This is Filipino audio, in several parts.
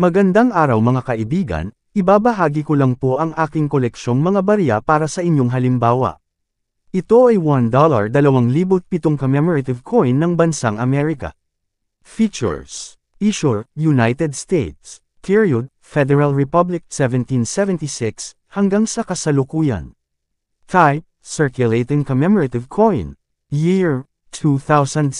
Magandang araw mga kaibigan, ibabahagi ko lang po ang aking koleksyong mga barya para sa inyong halimbawa. Ito ay $1,000,2,000 commemorative coin ng Bansang Amerika. Features Issuer, United States. Period, Federal Republic 1776, hanggang sa kasalukuyan. Type, Circulating Commemorative Coin. Year, 2007.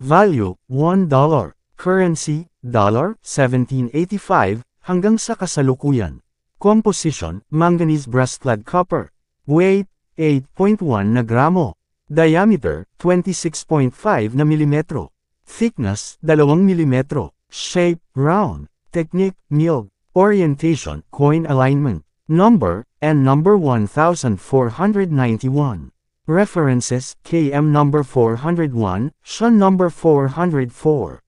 Value, $1. Currency, Dollar, 1785, hanggang sa kasalukuyan. Composition, manganese brass-clad copper. Weight, 8.1 na gramo. Diameter, 26.5 na milimetro. Thickness, 2 milimetro. Shape, round. Technique, milled. Orientation, coin alignment. Number, N number 1491. References, KM number 401, Shun number 404.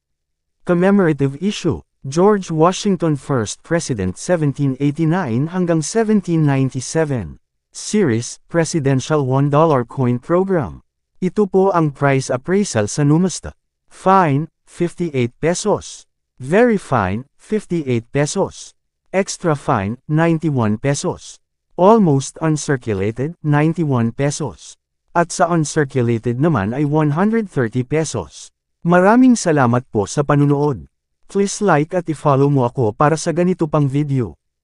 Commemorative Issue George Washington First President 1789 hanggang 1797 Series Presidential $1 Coin Program Ito po ang price appraisal sa Numasta. Fine, 58 pesos. Very fine, 58 pesos. Extra fine, 91 pesos. Almost uncirculated, 91 pesos. At sa uncirculated naman ay 130 pesos. Maraming salamat po sa panunood. Please like at i-follow mo ako para sa ganito pang video.